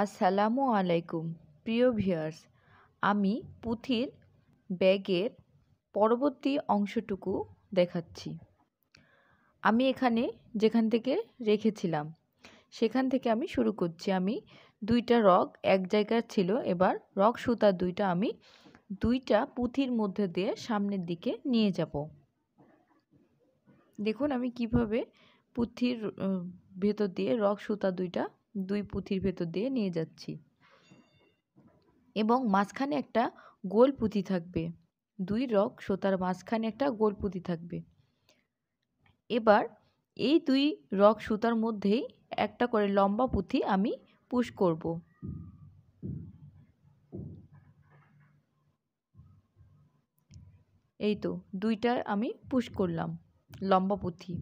আসসালামু আলাইকুম প্রিয় ভিউয়ার্স আমি পুথির ব্যাগের পরবর্তী অংশটুকু দেখাচ্ছি আমি এখানে যেখান থেকে রেখেছিলাম সেখান থেকে আমি শুরু করছি আমি দুইটা রক এক জায়গার ছিল এবার রক সুতা দুইটা আমি দুইটা পুঁথির মধ্যে দিয়ে সামনের দিকে নিয়ে যাব দেখুন আমি কিভাবে পুঁথির ভেতর দিয়ে রক সুতা দুইটা দুই পুঁথির ভেতর দিয়ে নিয়ে যাচ্ছি এবং মাঝখানে একটা গোল পুঁতি থাকবে দুই রক সোতার মাঝখানে একটা গোল পুঁতি থাকবে এবার এই দুই রক সুতার মধ্যেই একটা করে লম্বা পুঁথি আমি পুশ করব এই তো দুইটা আমি পুশ করলাম লম্বা পুঁথি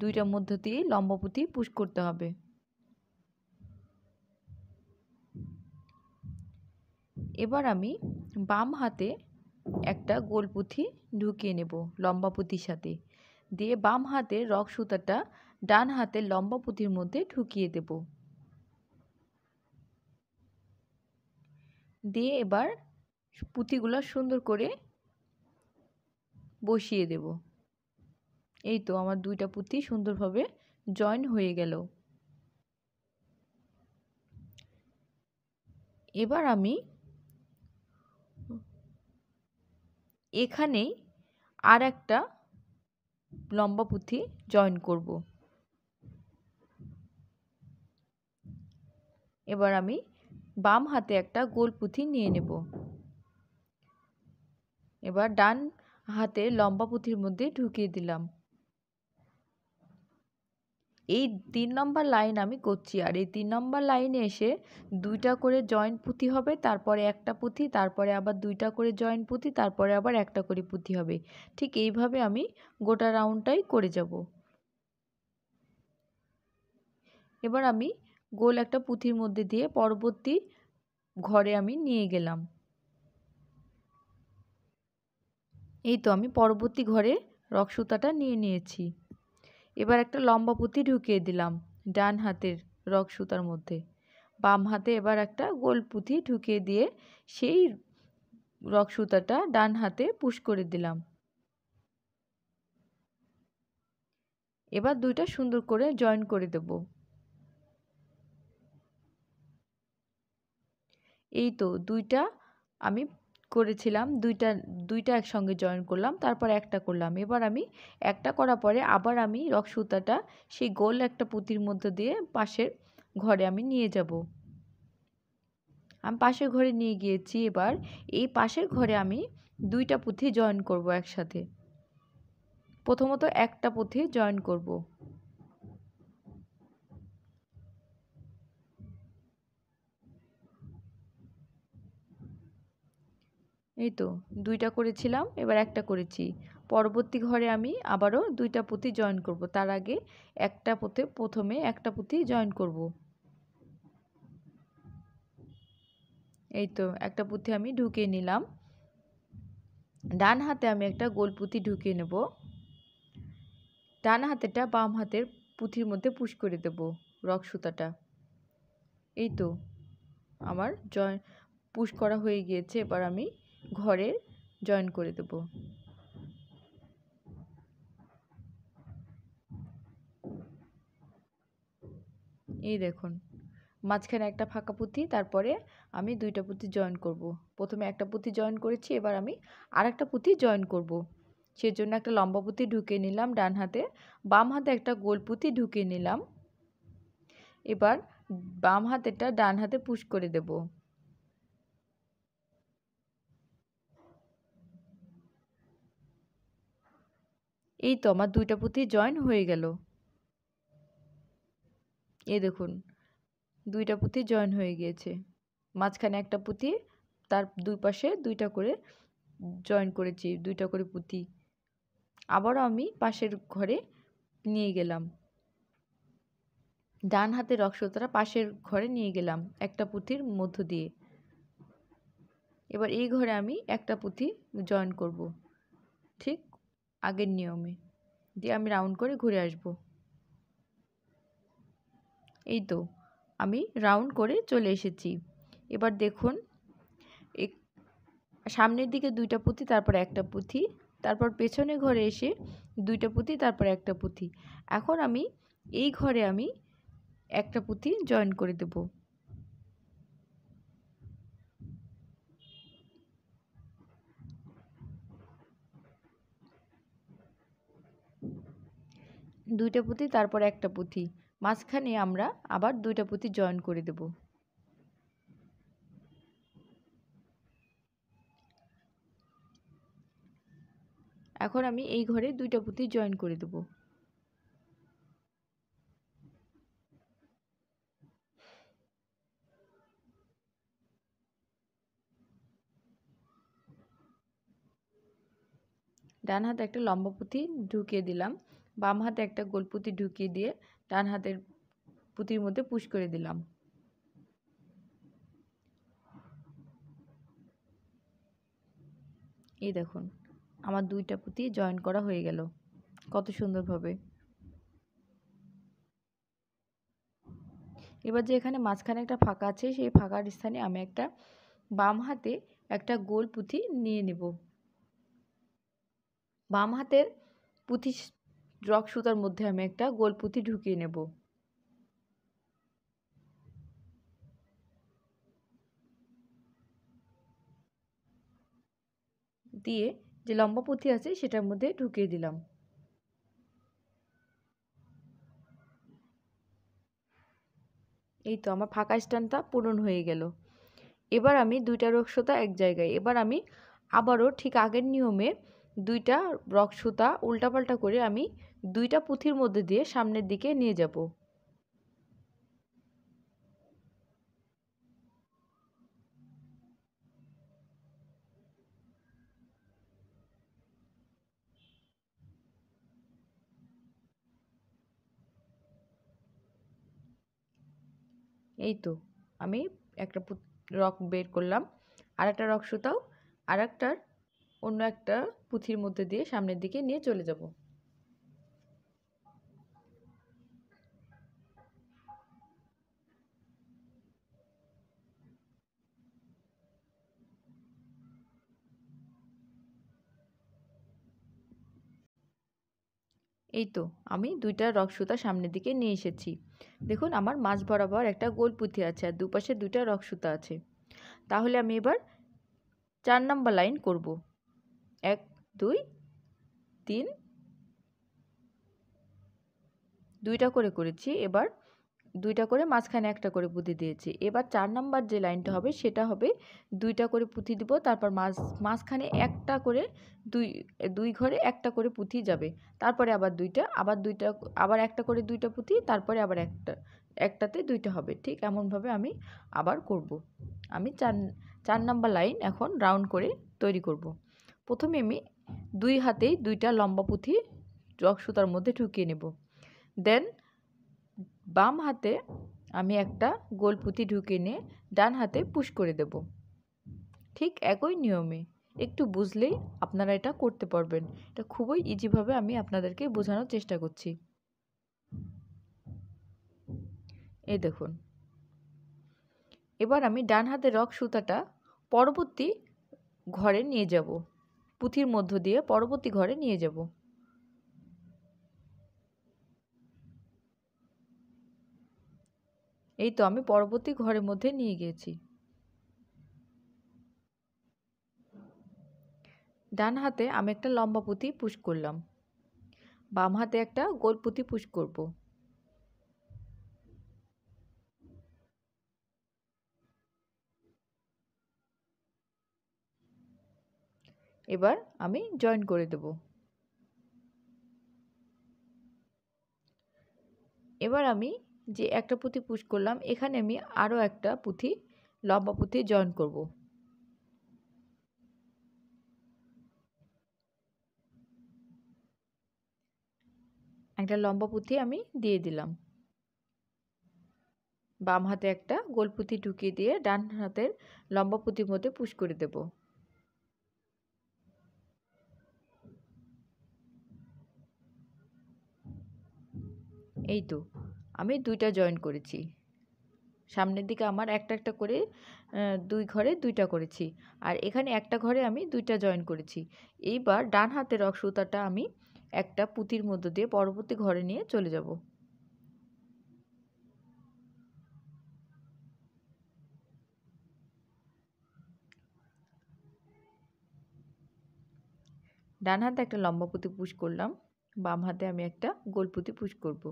দুইটার মধ্য দিয়ে লম্বা পুঁথি পুশ করতে হবে এবার আমি বাম হাতে একটা গোল পুঁথি ঢুকিয়ে নেব লম্বা পুঁথির সাথে দিয়ে বাম হাতের রক সুতাটা ডান হাতে লম্বা পুঁথির মধ্যে ঢুকিয়ে দেব দিয়ে এবার পুঁথিগুলো সুন্দর করে বসিয়ে দেব এই তো আমার দুইটা পুঁথি সুন্দরভাবে জয়েন হয়ে গেল এবার আমি এখানেই আর একটা লম্বা পুঁথি জয়েন করব এবার আমি বাম হাতে একটা গোল পুঁথি নিয়ে নেব এবার ডান হাতে লম্বা পুঁথির মধ্যে ঢুকিয়ে দিলাম এই তিন নম্বর লাইন আমি করছি আর এই তিন নম্বর লাইনে এসে দুইটা করে জয়েন্ট পুঁতি হবে তারপরে একটা পুঁতি তারপরে আবার দুইটা করে জয়েন্ট পুঁতি তারপরে আবার একটা করে পুঁতি হবে ঠিক এইভাবে আমি গোটা রাউন্ডটাই করে যাব এবার আমি গোল একটা পুঁতির মধ্যে দিয়ে পরবর্তী ঘরে আমি নিয়ে গেলাম এই তো আমি পরবর্তী ঘরে রক সুতাটা নিয়ে নিয়েছি এবার একটা লম্বা পুঁতি ঢুকিয়ে দিলাম ডান হাতের রক সুতার মধ্যে বাম হাতে এবার একটা গোল পুঁতি ঢুকিয়ে দিয়ে সেই রক সুতাটা ডান হাতে পুশ করে দিলাম এবার দুইটা সুন্দর করে জয়েন করে দেব এই তো দুইটা আমি করেছিলাম দুইটা দুইটা একসঙ্গে জয়েন করলাম তারপর একটা করলাম এবার আমি একটা করার পরে আবার আমি রক সুতাটা সেই গোল একটা পুঁতির মধ্যে দিয়ে পাশের ঘরে আমি নিয়ে যাব আমি পাশের ঘরে নিয়ে গিয়েছি এবার এই পাশের ঘরে আমি দুইটা পুঁথি জয়েন করব একসাথে প্রথমত একটা পুঁথি জয়েন করব এই তো দুইটা করেছিলাম এবার একটা করেছি পরবর্তী ঘরে আমি আবারও দুইটা পুঁতি জয়েন করব তার আগে একটা পুঁতে প্রথমে একটা পুঁতি জয়েন করব এই তো একটা পুঁতি আমি ঢুকিয়ে নিলাম ডান হাতে আমি একটা গোল পুঁতি ঢুকিয়ে নেব ডান হাতেটা বাম হাতের পুঁথির মধ্যে পুশ করে দেব রক সুতাটা এই তো আমার জয় পুশ করা হয়ে গিয়েছে এবার আমি ঘরের জয়েন করে দেব এই দেখুন মাঝখানে একটা ফাঁকা পুঁতি তারপরে আমি দুইটা পুঁতি জয়েন করব। প্রথমে একটা পুঁতি জয়েন করেছি এবার আমি আর একটা পুঁতি জয়েন করব। সেজন্য একটা লম্বা পুঁতি ঢুকে নিলাম ডান হাতে বাম হাতে একটা গোল পুঁতি ঢুকে নিলাম এবার বাম হাতেটা ডান হাতে পুশ করে দেবো এই তো আমার দুইটা পুঁতি জয়েন হয়ে গেল এ দেখুন দুইটা পুঁতি জয়েন হয়ে গিয়েছে মাঝখানে একটা পুঁতি তার দুই পাশে দুইটা করে জয়েন করেছি দুইটা করে পুঁতি আবারও আমি পাশের ঘরে নিয়ে গেলাম ডান হাতে রক্তটা পাশের ঘরে নিয়ে গেলাম একটা পুঁথির মধ্য দিয়ে এবার এই ঘরে আমি একটা পুঁথি জয়েন করব ঠিক আগের নিয়মে দিয়ে আমি রাউন্ড করে ঘুরে আসব এই তো আমি রাউন্ড করে চলে এসেছি এবার দেখুন সামনের দিকে দুইটা পুঁথি তারপর একটা পুঁথি তারপর পেছনে ঘরে এসে দুইটা পুঁথি তারপর একটা পুঁথি এখন আমি এই ঘরে আমি একটা পুঁথি জয়েন করে দেবো দুইটা পুঁতি তারপর একটা পুঁথি মাঝখানে আমরা আবার দুইটা পুঁথি জয়েন করে দেব এখন আমি এই ঘরে দুইটা পুঁথি জয়েন করে দেব ডান হাতে একটা লম্বা পুঁথি ঢুকিয়ে দিলাম বাম হাতে একটা গোলপুতি ঢুকিয়ে দিয়ে ডান হাতের পুঁতির মধ্যে পুশ করে দিলাম এই দেখুন আমার দুইটা পুঁতি জয়েন করা হয়ে গেল কত সুন্দরভাবে এবার যে এখানে মাঝখানে একটা ফাঁকা আছে সেই ফাঁকার স্থানে আমি একটা বাম হাতে একটা গোল পুঁথি নিয়ে নেব বাম হাতের পুঁথি ড্রপ সুতার মধ্যে আমি একটা গোল ঢুকিয়ে নেব দিয়ে যে লম্বা পুঁথি আছে সেটার মধ্যে ঢুকিয়ে দিলাম এই তো আমার ফাঁকা স্ট্যান্ডটা পূরণ হয়ে গেল এবার আমি দুইটা রক্সতা এক জায়গায় এবার আমি আবারও ঠিক আগের নিয়মে দুইটা রক সুতা উল্টাপাল্টা করে আমি দুইটা পুঁথির মধ্যে দিয়ে সামনের দিকে নিয়ে যাব এই তো আমি একটা রক বের করলাম আর একটা রক সুতাও আর একটার অন্য একটা পুঁথির মধ্যে দিয়ে সামনের দিকে নিয়ে চলে যাব এই তো আমি দুইটা রক সুতা সামনের দিকে নিয়ে এসেছি দেখুন আমার মাছ বরাবর একটা গোল পুঁথি আছে আর দুপাশে দুইটা রক সুতা আছে তাহলে আমি এবার চার নাম্বার লাইন করবো এক দুই তিন দুইটা করে করেছি এবার দুইটা করে মাঝখানে একটা করে পুঁতি দিয়েছি এবার চার নাম্বার যে লাইনটা হবে সেটা হবে দুইটা করে পুঁতি দিব তারপর মাঝ মাঝখানে একটা করে দুই দুই ঘরে একটা করে পুঁতি যাবে তারপরে আবার দুইটা আবার দুইটা আবার একটা করে দুইটা পুঁতি তারপরে আবার একটা একটাতে দুইটা হবে ঠিক এমনভাবে আমি আবার করব আমি চার চার নাম্বার লাইন এখন রাউন্ড করে তৈরি করব প্রথমে আমি দুই হাতেই দুইটা লম্বা পুঁথি চক সুতার মধ্যে ঢুকিয়ে নেব দেন বাম হাতে আমি একটা গোল পুঁথি ঢুকিয়ে নিয়ে ডান হাতে পুশ করে দেব ঠিক একই নিয়মে একটু বুঝলেই আপনারা এটা করতে পারবেন এটা খুবই ইজিভাবে আমি আপনাদেরকে বোঝানোর চেষ্টা করছি এই দেখুন এবার আমি ডান হাতে রক সুতাটা পরবর্তী ঘরে নিয়ে যাব পুঁথির মধ্য দিয়ে পরবর্তী ঘরে নিয়ে যাব এই তো আমি পরবর্তী ঘরের মধ্যে নিয়ে গিয়েছি ডান হাতে আমি একটা লম্বা পুঁতি পুশ করলাম বাম হাতে একটা গোল পুঁতি পুশ করবো এবার আমি জয়েন করে দেব এবার আমি যে একটা পুঁথি পুশ করলাম এখানে আমি আরও একটা পুঁথি লম্বা পুঁথি জয়েন করব একটা লম্বা পুঁথি আমি দিয়ে দিলাম বাম হাতে একটা গোল পুঁথি ঢুকিয়ে দিয়ে ডান হাতের লম্বা পুঁথির মধ্যে পুশ করে দেবো এই তো আমি দুইটা জয়েন করেছি সামনের দিকে আমার একটা একটা করে দুই ঘরে দুইটা করেছি আর এখানে একটা ঘরে আমি দুইটা জয়েন করেছি এইবার ডান হাতের সুতাটা আমি একটা পুঁতির মধ্য দিয়ে পরবর্তী ঘরে নিয়ে চলে যাব ডান হাতে একটা লম্বা পুঁতি পুশ করলাম বাম হাতে আমি একটা গোল পুঁতি পুশ করবো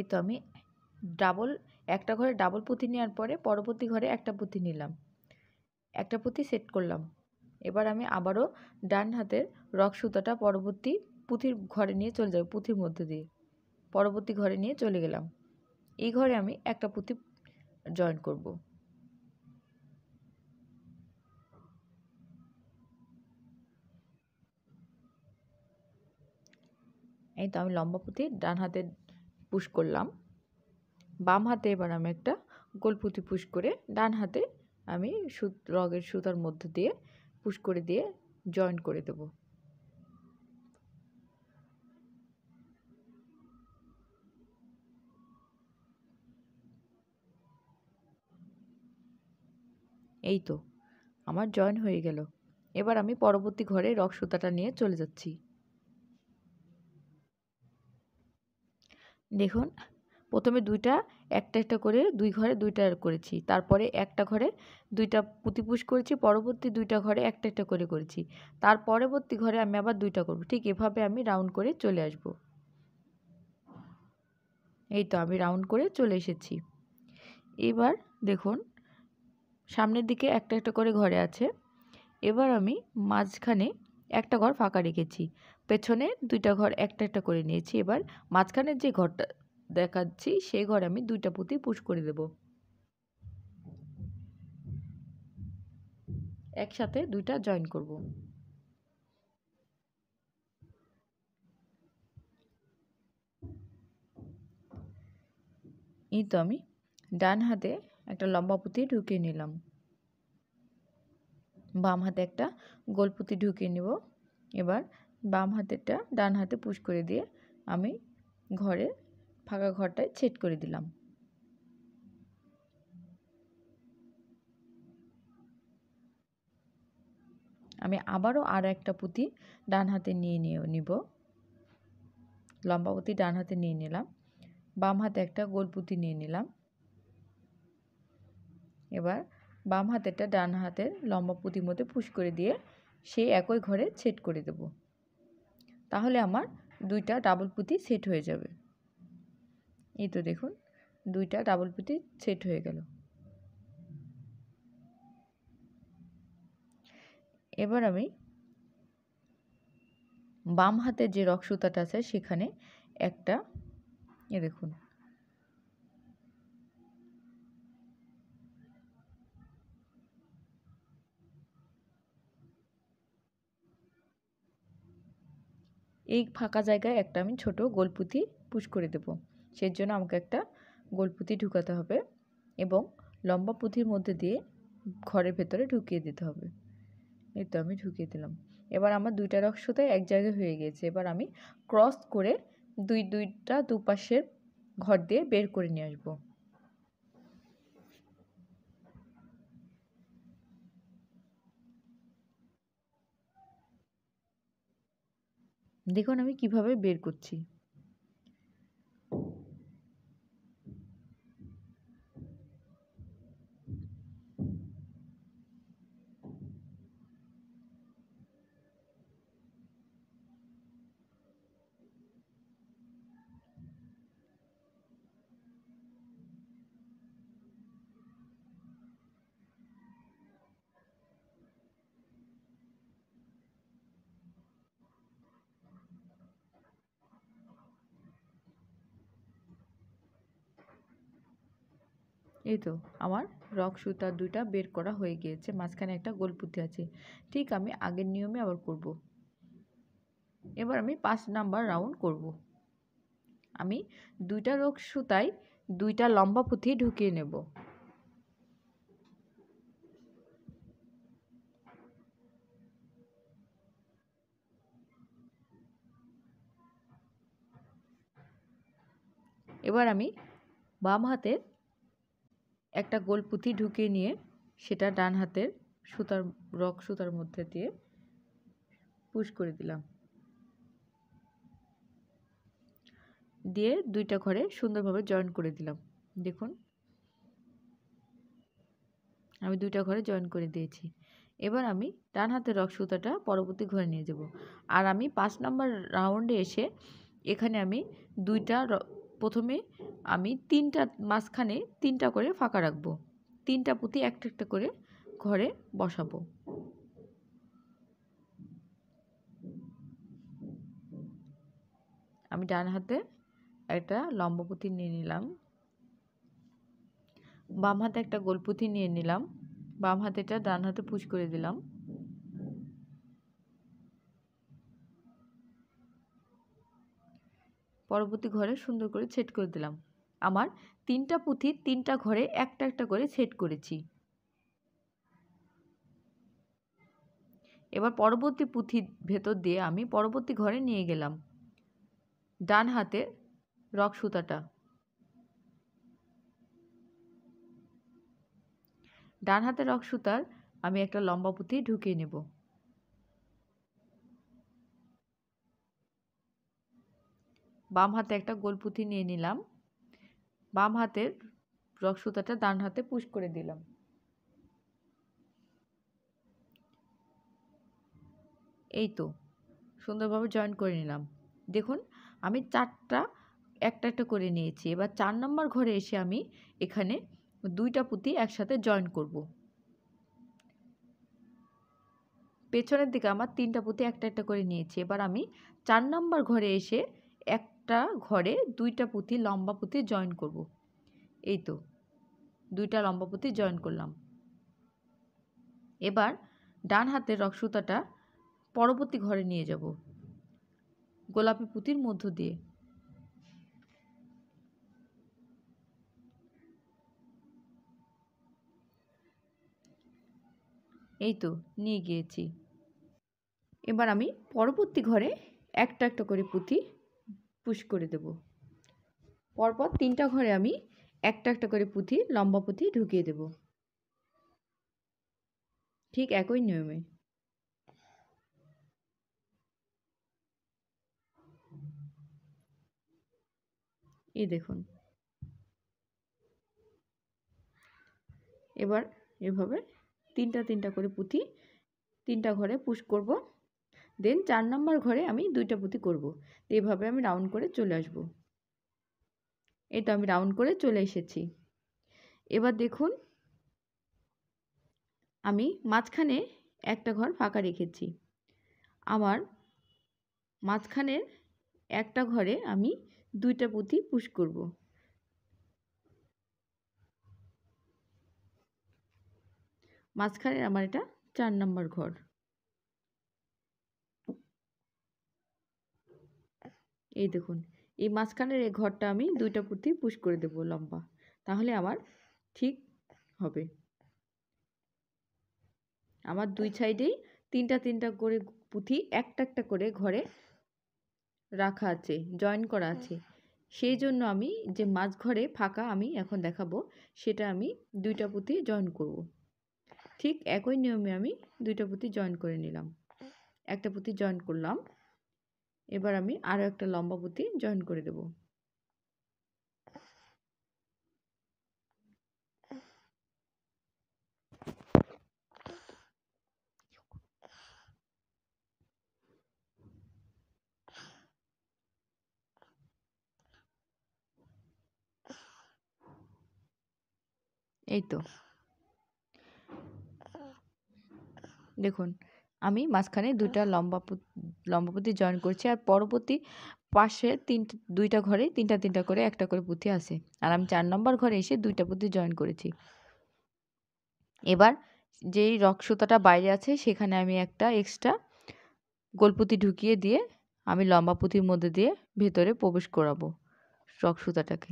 এই তো আমি ডাবল একটা ঘরে ডাবল পুঁতি নেওয়ার পরে পরবর্তী ঘরে একটা পুঁতি নিলাম একটা পুঁতি সেট করলাম এবার আমি আবারও ডান হাতের রক সুতাটা পরবর্তী পুঁথির ঘরে নিয়ে চলে যাব পুঁথির মধ্যে দিয়ে পরবর্তী ঘরে নিয়ে চলে গেলাম এই ঘরে আমি একটা পুঁথি জয়েন করব এই তো আমি লম্বা পুঁথি ডান হাতের পুশ করলাম বাম হাতে এবার আমি একটা গোল পুঁতি পুশ করে ডান হাতে আমি সুত রগের সুতার মধ্যে দিয়ে পুশ করে দিয়ে জয়েন করে দেব এই তো আমার জয়েন হয়ে গেল এবার আমি পরবর্তী ঘরে রক সুতাটা নিয়ে চলে যাচ্ছি দেখুন প্রথমে দুইটা একটা একটা করে দুই ঘরে দুইটা করেছি তারপরে একটা ঘরে দুইটা পুঁতিপুষ করেছি পরবর্তী দুইটা ঘরে একটা একটা করে করেছি তার পরবর্তী ঘরে আমি আবার দুইটা করব ঠিক এভাবে আমি রাউন্ড করে চলে আসব এই তো আমি রাউন্ড করে চলে এসেছি এবার দেখুন সামনের দিকে একটা একটা করে ঘরে আছে এবার আমি মাঝখানে একটা ঘর ফাঁকা রেখেছি পেছনে দুইটা ঘর একটা একটা করে নিয়েছি এবার মাঝখানের যে ঘরটা দেখাচ্ছি সেই ঘরে আমি দুইটা পুঁতি পুশ করে দেব একসাথে দুইটা জয়েন করব এই তো আমি ডান হাতে একটা লম্বা পুঁতি ঢুকিয়ে নিলাম বাম হাতে একটা গোল পুঁতি ঢুকিয়ে নিব এবার বাম হাতেরটা ডান হাতে পুশ করে দিয়ে আমি ঘরে ফাঁকা ঘরটায় ছেট করে দিলাম আমি আবারও আর একটা পুঁতি ডান হাতে নিয়ে নিয়ে নিব লম্বা পুঁতি ডান হাতে নিয়ে নিলাম বাম হাতে একটা গোল পুঁতি নিয়ে নিলাম এবার বাম হাতেরটা ডান হাতের লম্বা পুঁতির মধ্যে পুশ করে দিয়ে সেই একই ঘরে ছেট করে দেবো তাহলে আমার দুইটা ডাবল পুঁতি সেট হয়ে যাবে এই তো দেখুন দুইটা ডাবল পুঁতি সেট হয়ে গেল এবার আমি বাম হাতে যে রক সুতাটা আছে সেখানে একটা এ দেখুন এই ফাঁকা জায়গায় একটা আমি ছোট গোলপুতি পুশ করে দেব সেই জন্য আমাকে একটা গোলপুতি ঢুকাতে হবে এবং লম্বা পুঁথির মধ্যে দিয়ে ঘরের ভেতরে ঢুকিয়ে দিতে হবে এই তো আমি ঢুকিয়ে দিলাম এবার আমার দুইটা রক্সতে এক জায়গায় হয়ে গিয়েছে এবার আমি ক্রস করে দুই দুইটা দুপাশের ঘর দিয়ে বের করে নিয়ে আসবো দেখুন আমি কীভাবে বের করছি এই তো আমার রক সুতা দুইটা বের করা হয়ে গিয়েছে মাঝখানে একটা গোলপুতি আছে ঠিক আমি আগের নিয়মে আবার করব। এবার আমি পাঁচ নাম্বার রাউন্ড করব। আমি দুইটা রক সুতায় দুইটা লম্বা পুঁথি ঢুকিয়ে নেব এবার আমি বাম হাতের একটা গোল পুঁতি ঢুকিয়ে নিয়ে সেটা ডান হাতের সুতার রক সুতার মধ্যে দিয়ে পুশ করে দিলাম দিয়ে দুইটা ঘরে সুন্দরভাবে জয়েন করে দিলাম দেখুন আমি দুইটা ঘরে জয়েন করে দিয়েছি এবার আমি ডান হাতের রক সুতাটা পরবর্তী ঘরে নিয়ে যাব আর আমি পাঁচ নম্বর রাউন্ডে এসে এখানে আমি দুইটা প্রথমে আমি তিনটা মাঝখানে তিনটা করে ফাঁকা রাখবো তিনটা পুঁতি একটা একটা করে ঘরে বসাবো আমি ডান হাতে একটা লম্বা পুঁতি নিয়ে নিলাম বাম হাতে একটা গোল পুঁতি নিয়ে নিলাম বাম হাতেটা ডান হাতে পুশ করে দিলাম পরবর্তী ঘরে সুন্দর করে ছেট করে দিলাম আমার তিনটা পুঁথি তিনটা ঘরে একটা একটা করে ছেট করেছি এবার পরবর্তী পুঁথির ভেতর দিয়ে আমি পরবর্তী ঘরে নিয়ে গেলাম ডান হাতে রক সুতাটা ডান হাতে রক সুতার আমি একটা লম্বা পুঁথি ঢুকিয়ে নেব বাম হাতে একটা গোলপুঁথি নিয়ে নিলাম বাম হাতের রক সুতাটা ডান হাতে পুশ করে দিলাম এই তো সুন্দরভাবে জয়েন করে নিলাম দেখুন আমি চারটা একটা একটা করে নিয়েছি এবার চার নম্বর ঘরে এসে আমি এখানে দুইটা পুঁতি একসাথে জয়েন করব পেছনের দিকে আমার তিনটা পুঁতি একটা একটা করে নিয়েছি এবার আমি চার নম্বর ঘরে এসে এক একটা ঘরে দুইটা পুঁতি লম্বা পুঁতি জয়েন করব এই তো দুইটা লম্বা পুঁতি জয়েন করলাম এবার ডান হাতের রক্সুতাটা পরবর্তী ঘরে নিয়ে যাব গোলাপি পুঁতির মধ্য দিয়ে এই তো নিয়ে গিয়েছি এবার আমি পরবর্তী ঘরে একটা একটা করে পুঁতি পুশ করে দেব পরপর তিনটা ঘরে আমি একটা একটা করে পুঁথি লম্বা পুঁথি ঢুকিয়ে দেব ঠিক একই নিয়মে এই দেখুন এবার এভাবে তিনটা তিনটা করে পুঁথি তিনটা ঘরে পুশ করব দেন চার নম্বর ঘরে আমি দুইটা পুঁতি করব এভাবে এইভাবে আমি রাউন্ড করে চলে আসব এই তো আমি রাউন্ড করে চলে এসেছি এবার দেখুন আমি মাঝখানে একটা ঘর ফাঁকা রেখেছি আমার মাঝখানের একটা ঘরে আমি দুইটা পুঁতি পুশ করব মাঝখানের আমার এটা চার নম্বর ঘর এই দেখুন এই মাঝখানের এই ঘরটা আমি দুইটা পুঁতি পুশ করে দেব লম্বা তাহলে আমার ঠিক হবে আমার দুই সাইডেই তিনটা তিনটা করে পুঁথি একটা একটা করে ঘরে রাখা আছে জয়েন করা আছে সেই জন্য আমি যে মাছ ঘরে ফাঁকা আমি এখন দেখাবো সেটা আমি দুইটা পুঁতি জয়েন করব। ঠিক একই নিয়মে আমি দুইটা পুঁতি জয়েন করে নিলাম একটা পুঁথি জয়েন করলাম এবার আমি আরও একটা লম্বা পুঁতি জয়েন করে দেব এই তো দেখুন আমি মাঝখানে আচ্ছা। দুইটা লম্বা লম্বা পুঁতি জয়েন করছি আর পরবর্তী পাশে তিন দুইটা ঘরে তিনটা তিনটা করে একটা করে পুঁতি আছে আর আমি চার নম্বর ঘরে এসে দুইটা পুঁতি জয়েন করেছি এবার যেই রক সুতাটা বাইরে আছে সেখানে আমি একটা এক্সট্রা গোলপুতি ঢুকিয়ে দিয়ে আমি লম্বা পুঁতির মধ্যে দিয়ে ভেতরে প্রবেশ করাবো রক সুতাটাকে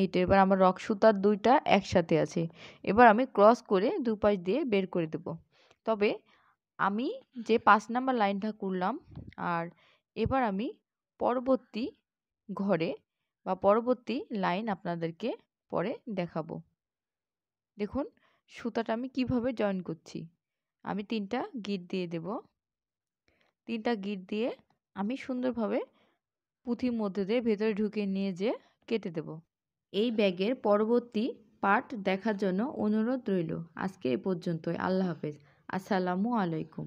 এইটা এবার আমার রক সুতার দুইটা একসাথে আছে এবার আমি ক্রস করে দুপাশ দিয়ে বের করে দেব তবে আমি যে পাঁচ নাম্বার লাইনটা করলাম আর এবার আমি পরবর্তী ঘরে বা পরবর্তী লাইন আপনাদেরকে পরে দেখাবো দেখুন সুতাটা আমি কিভাবে জয়েন করছি আমি তিনটা গিট দিয়ে দেব তিনটা গিট দিয়ে আমি সুন্দরভাবে পুঁথির মধ্যে দিয়ে ভেতরে ঢুকে নিয়ে যে কেটে দেবো এই ব্যাগের পরবর্তী পার্ট দেখার জন্য অনুরোধ রইল আজকে এ পর্যন্তই আল্লাহ হাফেজ আসসালামু আলাইকুম